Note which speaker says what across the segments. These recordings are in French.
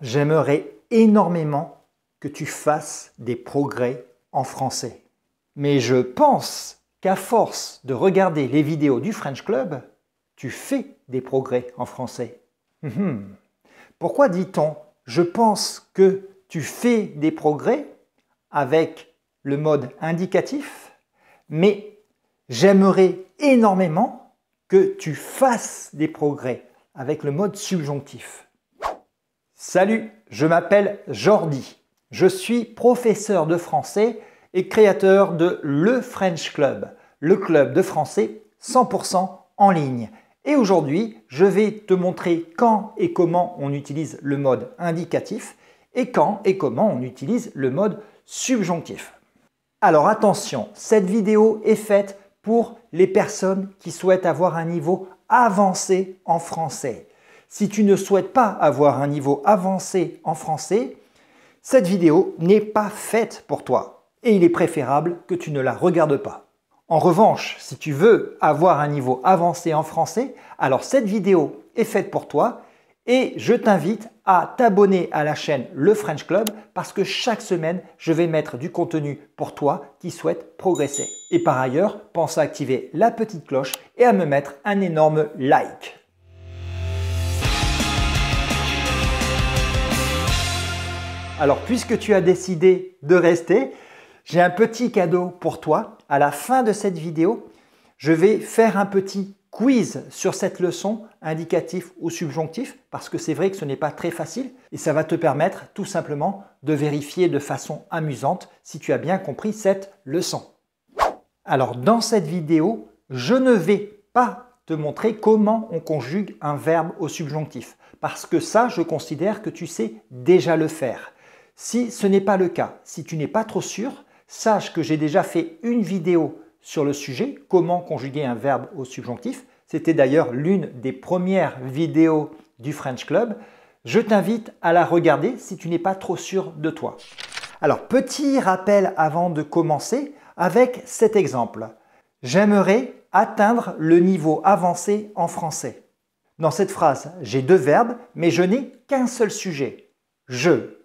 Speaker 1: J'aimerais énormément que tu fasses des progrès en français. Mais je pense qu'à force de regarder les vidéos du French Club, tu fais des progrès en français. Hum, hum. Pourquoi dit-on je pense que tu fais des progrès avec le mode indicatif, mais j'aimerais énormément que tu fasses des progrès avec le mode subjonctif. Salut, je m'appelle Jordi. Je suis professeur de français et créateur de Le French Club, le club de français 100% en ligne. Et aujourd'hui, je vais te montrer quand et comment on utilise le mode indicatif et quand et comment on utilise le mode subjonctif. Alors attention, cette vidéo est faite pour les personnes qui souhaitent avoir un niveau avancé en français. Si tu ne souhaites pas avoir un niveau avancé en français, cette vidéo n'est pas faite pour toi et il est préférable que tu ne la regardes pas. En revanche, si tu veux avoir un niveau avancé en français, alors cette vidéo est faite pour toi et je t'invite à t'abonner à la chaîne Le French Club parce que chaque semaine, je vais mettre du contenu pour toi qui souhaite progresser. Et par ailleurs, pense à activer la petite cloche et à me mettre un énorme like. Alors, puisque tu as décidé de rester, j'ai un petit cadeau pour toi. À la fin de cette vidéo, je vais faire un petit quiz sur cette leçon, indicatif ou subjonctif, parce que c'est vrai que ce n'est pas très facile, et ça va te permettre tout simplement de vérifier de façon amusante si tu as bien compris cette leçon. Alors dans cette vidéo, je ne vais pas te montrer comment on conjugue un verbe au subjonctif, parce que ça, je considère que tu sais déjà le faire. Si ce n'est pas le cas, si tu n'es pas trop sûr, sache que j'ai déjà fait une vidéo sur le sujet, comment conjuguer un verbe au subjonctif. C'était d'ailleurs l'une des premières vidéos du French Club. Je t'invite à la regarder si tu n'es pas trop sûr de toi. Alors, petit rappel avant de commencer avec cet exemple. J'aimerais atteindre le niveau avancé en français. Dans cette phrase, j'ai deux verbes, mais je n'ai qu'un seul sujet. Je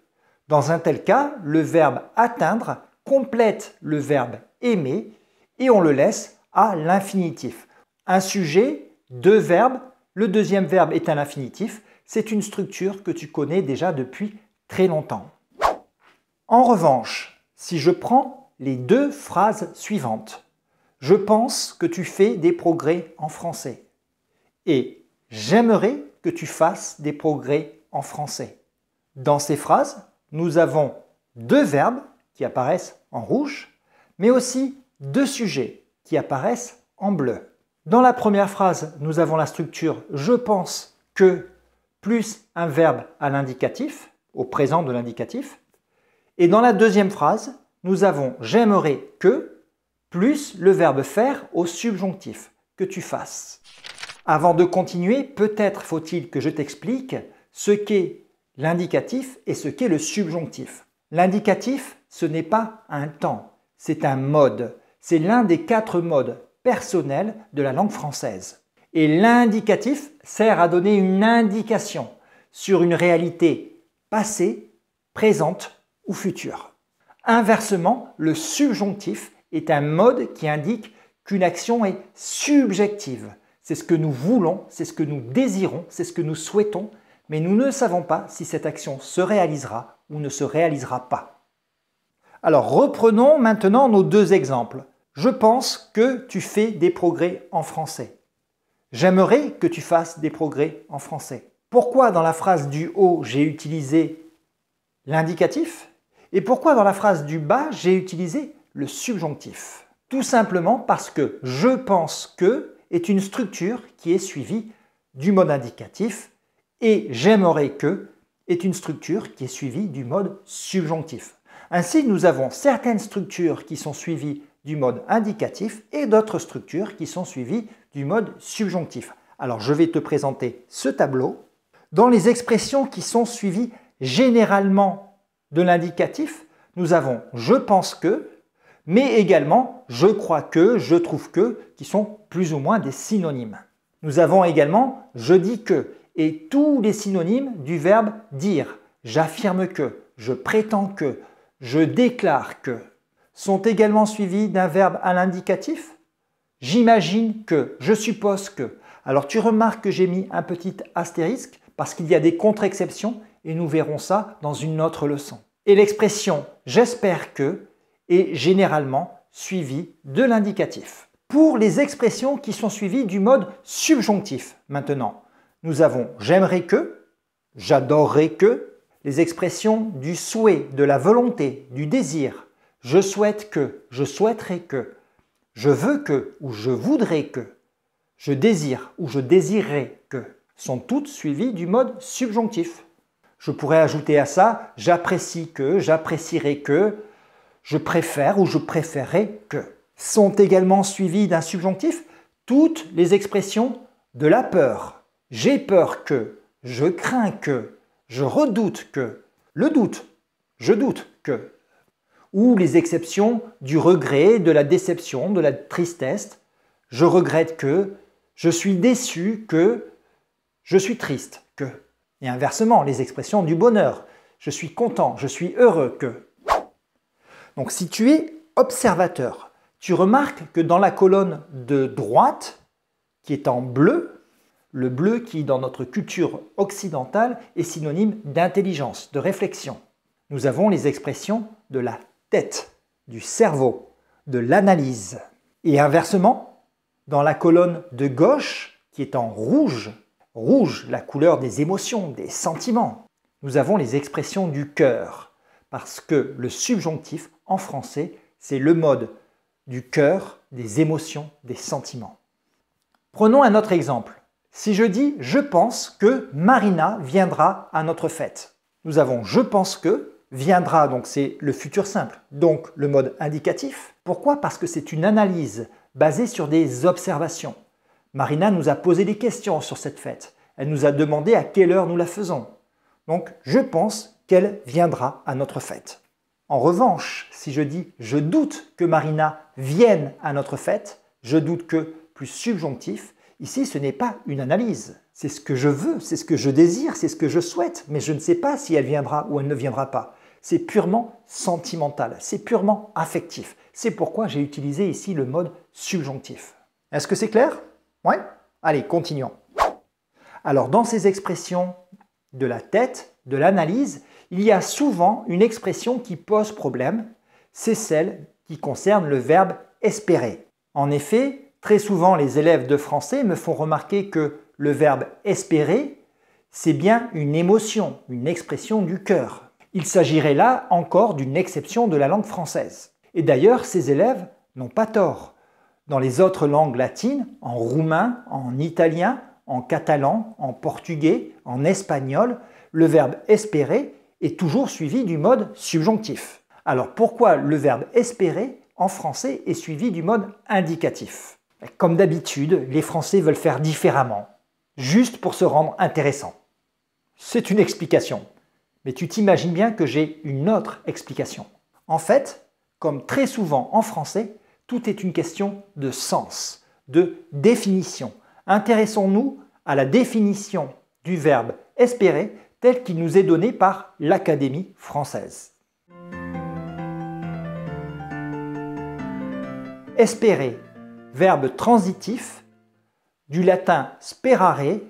Speaker 1: dans un tel cas, le verbe atteindre complète le verbe aimer et on le laisse à l'infinitif. Un sujet, deux verbes, le deuxième verbe est un infinitif, c'est une structure que tu connais déjà depuis très longtemps. En revanche, si je prends les deux phrases suivantes, je pense que tu fais des progrès en français et j'aimerais que tu fasses des progrès en français. Dans ces phrases, nous avons deux verbes qui apparaissent en rouge, mais aussi deux sujets qui apparaissent en bleu. Dans la première phrase, nous avons la structure je pense que plus un verbe à l'indicatif, au présent de l'indicatif. Et dans la deuxième phrase, nous avons j'aimerais que plus le verbe faire au subjonctif, que tu fasses. Avant de continuer, peut-être faut-il que je t'explique ce qu'est L'indicatif est ce qu'est le subjonctif. L'indicatif, ce n'est pas un temps, c'est un mode. C'est l'un des quatre modes personnels de la langue française. Et l'indicatif sert à donner une indication sur une réalité passée, présente ou future. Inversement, le subjonctif est un mode qui indique qu'une action est subjective. C'est ce que nous voulons, c'est ce que nous désirons, c'est ce que nous souhaitons, mais nous ne savons pas si cette action se réalisera ou ne se réalisera pas. Alors reprenons maintenant nos deux exemples. Je pense que tu fais des progrès en français. J'aimerais que tu fasses des progrès en français. Pourquoi dans la phrase du haut j'ai utilisé l'indicatif et pourquoi dans la phrase du bas j'ai utilisé le subjonctif Tout simplement parce que je pense que est une structure qui est suivie du mode indicatif et j'aimerais que est une structure qui est suivie du mode subjonctif. Ainsi, nous avons certaines structures qui sont suivies du mode indicatif et d'autres structures qui sont suivies du mode subjonctif. Alors, je vais te présenter ce tableau. Dans les expressions qui sont suivies généralement de l'indicatif, nous avons je pense que, mais également je crois que, je trouve que, qui sont plus ou moins des synonymes. Nous avons également je dis que, et tous les synonymes du verbe dire, j'affirme que, je prétends que, je déclare que, sont également suivis d'un verbe à l'indicatif. J'imagine que, je suppose que. Alors tu remarques que j'ai mis un petit astérisque parce qu'il y a des contre-exceptions et nous verrons ça dans une autre leçon. Et l'expression j'espère que est généralement suivie de l'indicatif. Pour les expressions qui sont suivies du mode subjonctif maintenant, nous avons j'aimerais que, j'adorerais que, les expressions du souhait, de la volonté, du désir, je souhaite que, je souhaiterais que, je veux que ou je voudrais que, je désire ou je désirerais que, sont toutes suivies du mode subjonctif. Je pourrais ajouter à ça j'apprécie que, j'apprécierais que, je préfère ou je préférerais que. Sont également suivies d'un subjonctif toutes les expressions de la peur, j'ai peur que, je crains que, je redoute que, le doute, je doute que. Ou les exceptions du regret, de la déception, de la tristesse. Je regrette que, je suis déçu que, je suis triste que. Et inversement, les expressions du bonheur. Je suis content, je suis heureux que. Donc si tu es observateur, tu remarques que dans la colonne de droite, qui est en bleu, le bleu qui, dans notre culture occidentale, est synonyme d'intelligence, de réflexion. Nous avons les expressions de la tête, du cerveau, de l'analyse. Et inversement, dans la colonne de gauche, qui est en rouge, rouge, la couleur des émotions, des sentiments, nous avons les expressions du cœur, parce que le subjonctif, en français, c'est le mode du cœur, des émotions, des sentiments. Prenons un autre exemple. Si je dis je pense que Marina viendra à notre fête, nous avons je pense que viendra, donc c'est le futur simple, donc le mode indicatif. Pourquoi Parce que c'est une analyse basée sur des observations. Marina nous a posé des questions sur cette fête. Elle nous a demandé à quelle heure nous la faisons. Donc je pense qu'elle viendra à notre fête. En revanche, si je dis je doute que Marina vienne à notre fête, je doute que plus subjonctif, Ici, ce n'est pas une analyse. C'est ce que je veux, c'est ce que je désire, c'est ce que je souhaite, mais je ne sais pas si elle viendra ou elle ne viendra pas. C'est purement sentimental, c'est purement affectif. C'est pourquoi j'ai utilisé ici le mode subjonctif. Est-ce que c'est clair Ouais Allez, continuons. Alors, dans ces expressions de la tête, de l'analyse, il y a souvent une expression qui pose problème, c'est celle qui concerne le verbe espérer. En effet, Très souvent, les élèves de français me font remarquer que le verbe espérer, c'est bien une émotion, une expression du cœur. Il s'agirait là encore d'une exception de la langue française. Et d'ailleurs, ces élèves n'ont pas tort. Dans les autres langues latines, en roumain, en italien, en catalan, en portugais, en espagnol, le verbe espérer est toujours suivi du mode subjonctif. Alors pourquoi le verbe espérer en français est suivi du mode indicatif comme d'habitude, les Français veulent faire différemment, juste pour se rendre intéressant. C'est une explication, mais tu t'imagines bien que j'ai une autre explication. En fait, comme très souvent en français, tout est une question de sens, de définition. Intéressons-nous à la définition du verbe espérer tel qu'il nous est donné par l'Académie française. Espérer verbe transitif du latin sperare,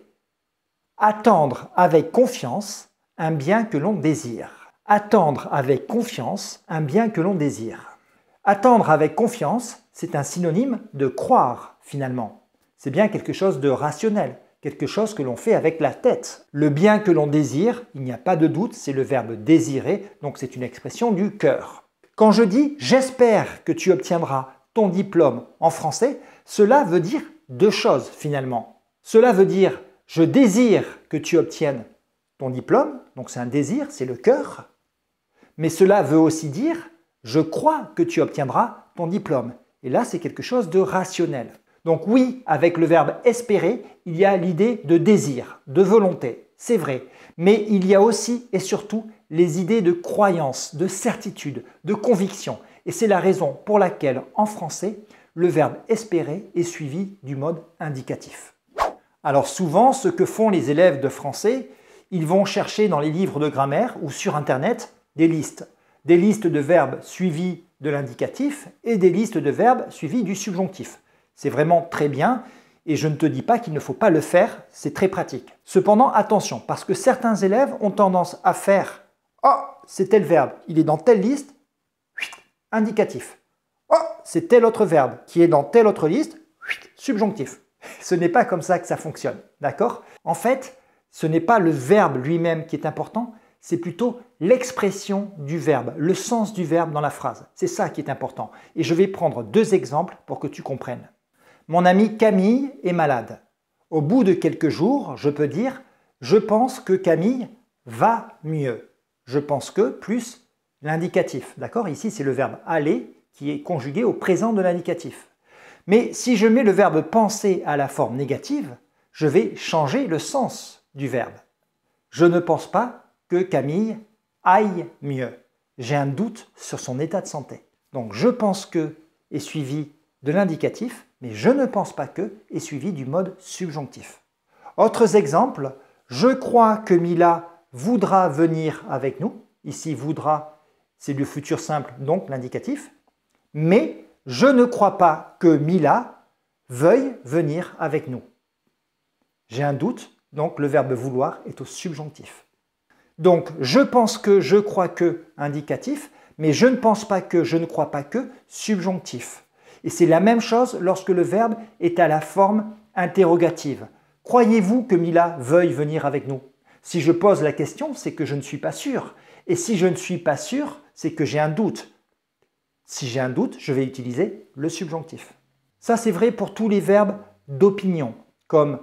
Speaker 1: attendre avec confiance un bien que l'on désire. Attendre avec confiance un bien que l'on désire. Attendre avec confiance, c'est un synonyme de croire finalement. C'est bien quelque chose de rationnel, quelque chose que l'on fait avec la tête. Le bien que l'on désire, il n'y a pas de doute, c'est le verbe désirer, donc c'est une expression du cœur. Quand je dis j'espère que tu obtiendras, ton diplôme en français, cela veut dire deux choses finalement. Cela veut dire je désire que tu obtiennes ton diplôme, donc c'est un désir, c'est le cœur, mais cela veut aussi dire je crois que tu obtiendras ton diplôme. Et là, c'est quelque chose de rationnel. Donc oui, avec le verbe espérer, il y a l'idée de désir, de volonté, c'est vrai, mais il y a aussi et surtout les idées de croyance, de certitude, de conviction. Et c'est la raison pour laquelle, en français, le verbe espérer est suivi du mode indicatif. Alors souvent, ce que font les élèves de français, ils vont chercher dans les livres de grammaire ou sur Internet des listes. Des listes de verbes suivis de l'indicatif et des listes de verbes suivis du subjonctif. C'est vraiment très bien et je ne te dis pas qu'il ne faut pas le faire, c'est très pratique. Cependant, attention, parce que certains élèves ont tendance à faire « Oh, c'est tel verbe, il est dans telle liste, indicatif. Oh, c'est tel autre verbe qui est dans telle autre liste, subjonctif. Ce n'est pas comme ça que ça fonctionne, d'accord En fait, ce n'est pas le verbe lui-même qui est important, c'est plutôt l'expression du verbe, le sens du verbe dans la phrase. C'est ça qui est important. Et je vais prendre deux exemples pour que tu comprennes. Mon amie Camille est malade. Au bout de quelques jours, je peux dire ⁇ Je pense que Camille va mieux ⁇ Je pense que plus l'indicatif. D'accord Ici, c'est le verbe aller qui est conjugué au présent de l'indicatif. Mais si je mets le verbe penser à la forme négative, je vais changer le sens du verbe. Je ne pense pas que Camille aille mieux. J'ai un doute sur son état de santé. Donc je pense que est suivi de l'indicatif, mais je ne pense pas que est suivi du mode subjonctif. Autres exemples, je crois que Mila voudra venir avec nous. Ici, voudra c'est du futur simple, donc l'indicatif. Mais je ne crois pas que Mila veuille venir avec nous. J'ai un doute, donc le verbe vouloir est au subjonctif. Donc je pense que, je crois que, indicatif, mais je ne pense pas que, je ne crois pas que, subjonctif. Et c'est la même chose lorsque le verbe est à la forme interrogative. Croyez-vous que Mila veuille venir avec nous Si je pose la question, c'est que je ne suis pas sûr. Et si je ne suis pas sûr, c'est que j'ai un doute. Si j'ai un doute, je vais utiliser le subjonctif. Ça, c'est vrai pour tous les verbes d'opinion, comme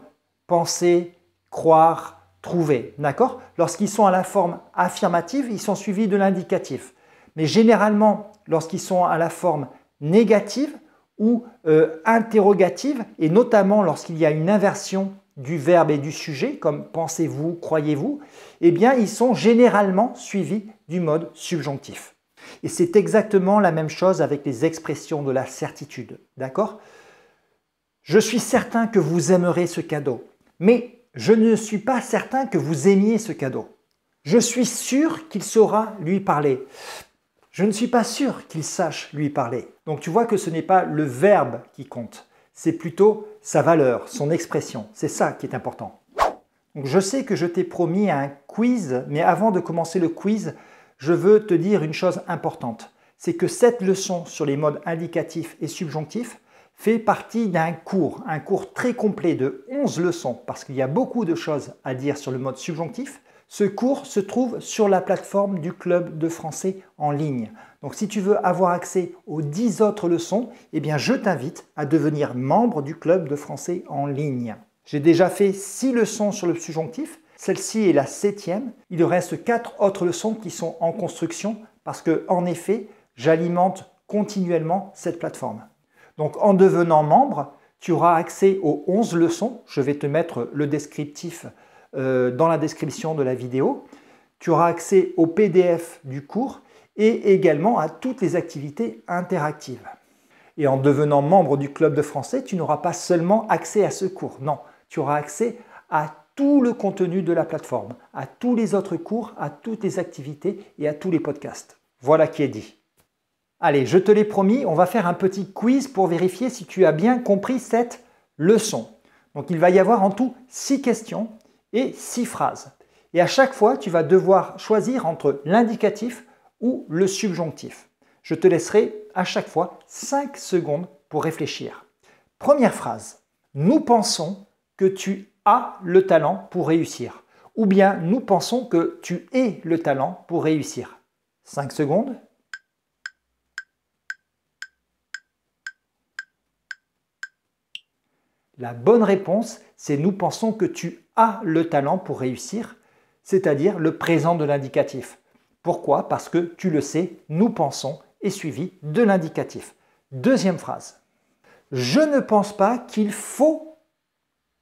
Speaker 1: penser, croire, trouver. D'accord Lorsqu'ils sont à la forme affirmative, ils sont suivis de l'indicatif. Mais généralement, lorsqu'ils sont à la forme négative ou euh, interrogative, et notamment lorsqu'il y a une inversion du verbe et du sujet, comme pensez-vous, croyez-vous, eh bien, ils sont généralement suivis du mode subjonctif. Et c'est exactement la même chose avec les expressions de la certitude, d'accord Je suis certain que vous aimerez ce cadeau, mais je ne suis pas certain que vous aimiez ce cadeau. Je suis sûr qu'il saura lui parler. Je ne suis pas sûr qu'il sache lui parler. Donc tu vois que ce n'est pas le verbe qui compte, c'est plutôt sa valeur, son expression. C'est ça qui est important. je sais que je t'ai promis un quiz, mais avant de commencer le quiz, je veux te dire une chose importante. C'est que cette leçon sur les modes indicatifs et subjonctifs fait partie d'un cours, un cours très complet de 11 leçons, parce qu'il y a beaucoup de choses à dire sur le mode subjonctif, ce cours se trouve sur la plateforme du club de français en ligne. Donc si tu veux avoir accès aux 10 autres leçons, eh bien je t'invite à devenir membre du club de français en ligne. J'ai déjà fait 6 leçons sur le subjonctif, celle-ci est la septième. Il reste 4 autres leçons qui sont en construction parce que en effet, j'alimente continuellement cette plateforme. Donc en devenant membre, tu auras accès aux 11 leçons. Je vais te mettre le descriptif euh, dans la description de la vidéo. Tu auras accès au PDF du cours et également à toutes les activités interactives. Et en devenant membre du club de français, tu n'auras pas seulement accès à ce cours, non, tu auras accès à tout le contenu de la plateforme, à tous les autres cours, à toutes les activités et à tous les podcasts. Voilà qui est dit. Allez, je te l'ai promis, on va faire un petit quiz pour vérifier si tu as bien compris cette leçon. Donc il va y avoir en tout 6 questions et six phrases. Et à chaque fois, tu vas devoir choisir entre l'indicatif ou le subjonctif. Je te laisserai à chaque fois 5 secondes pour réfléchir. Première phrase. Nous pensons que tu as le talent pour réussir. Ou bien nous pensons que tu es le talent pour réussir. 5 secondes. La bonne réponse, c'est nous pensons que tu as le talent pour réussir, c'est-à-dire le présent de l'indicatif. Pourquoi Parce que tu le sais, nous pensons est suivi de l'indicatif. Deuxième phrase. Je ne pense pas qu'il faut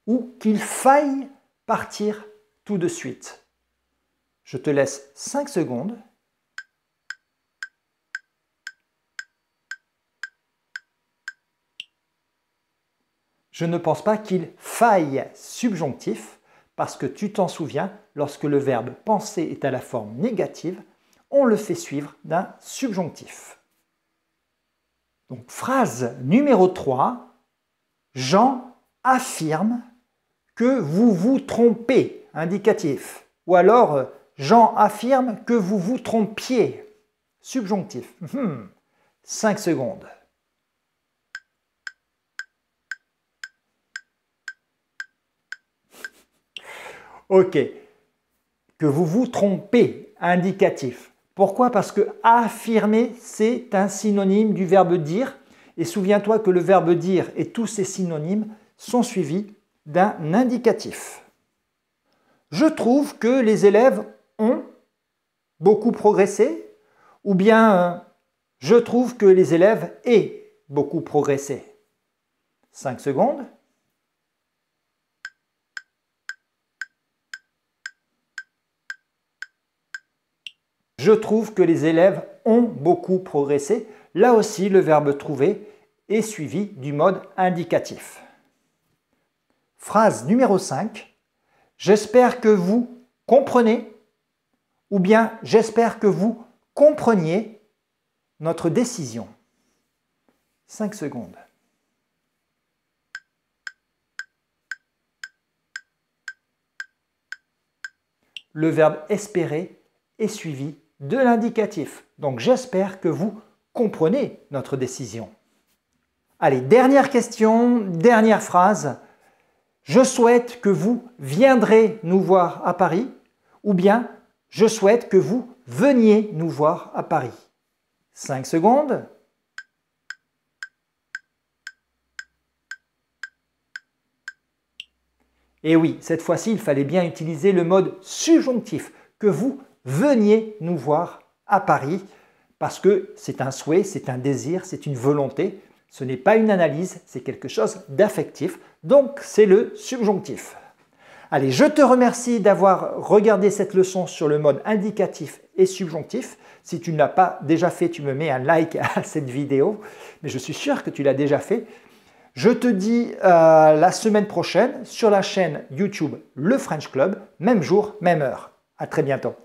Speaker 1: ou qu'il faille partir tout de suite. Je te laisse 5 secondes Je ne pense pas qu'il faille subjonctif, parce que tu t'en souviens, lorsque le verbe penser est à la forme négative, on le fait suivre d'un subjonctif. Donc phrase numéro 3, Jean affirme que vous vous trompez, indicatif. Ou alors Jean affirme que vous vous trompiez, subjonctif. Hmm. Cinq 5 secondes. OK. Que vous vous trompez, indicatif. Pourquoi Parce que affirmer, c'est un synonyme du verbe dire. Et souviens-toi que le verbe dire et tous ses synonymes sont suivis d'un indicatif. Je trouve que les élèves ont beaucoup progressé, ou bien je trouve que les élèves aient beaucoup progressé. 5 secondes. je trouve que les élèves ont beaucoup progressé. Là aussi, le verbe trouver est suivi du mode indicatif. Phrase numéro 5. J'espère que vous comprenez ou bien j'espère que vous compreniez notre décision. 5 secondes. Le verbe espérer est suivi de l'indicatif. Donc j'espère que vous comprenez notre décision. Allez, dernière question, dernière phrase. Je souhaite que vous viendrez nous voir à Paris ou bien je souhaite que vous veniez nous voir à Paris. 5 secondes. Et oui, cette fois-ci, il fallait bien utiliser le mode subjonctif que vous « Veniez nous voir à Paris parce que c'est un souhait, c'est un désir, c'est une volonté. Ce n'est pas une analyse, c'est quelque chose d'affectif. Donc c'est le subjonctif. Allez, je te remercie d'avoir regardé cette leçon sur le mode indicatif et subjonctif. Si tu ne l'as pas déjà fait, tu me mets un like à cette vidéo, mais je suis sûr que tu l'as déjà fait. Je te dis euh, la semaine prochaine sur la chaîne YouTube Le French Club, même jour, même heure. À très bientôt.